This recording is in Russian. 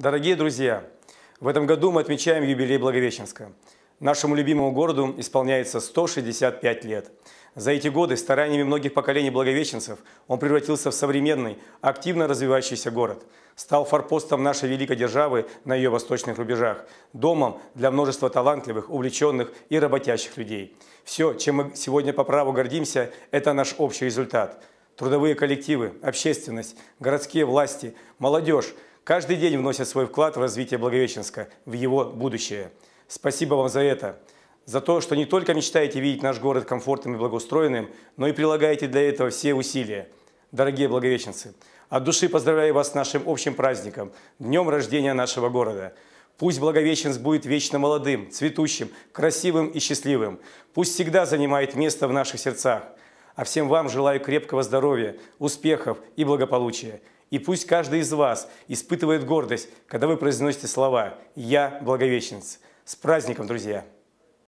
Дорогие друзья, в этом году мы отмечаем юбилей Благовещенска. Нашему любимому городу исполняется 165 лет. За эти годы стараниями многих поколений благовещенцев он превратился в современный, активно развивающийся город. Стал форпостом нашей великой державы на ее восточных рубежах, домом для множества талантливых, увлеченных и работящих людей. Все, чем мы сегодня по праву гордимся, это наш общий результат. Трудовые коллективы, общественность, городские власти, молодежь – каждый день вносят свой вклад в развитие Благовещенска, в его будущее. Спасибо вам за это. За то, что не только мечтаете видеть наш город комфортным и благоустроенным, но и прилагаете для этого все усилия. Дорогие благовещенцы, от души поздравляю вас с нашим общим праздником, днем рождения нашего города. Пусть Благовещенск будет вечно молодым, цветущим, красивым и счастливым. Пусть всегда занимает место в наших сердцах. А всем вам желаю крепкого здоровья, успехов и благополучия. И пусть каждый из вас испытывает гордость, когда вы произносите слова «Я благовещенец». С праздником, друзья!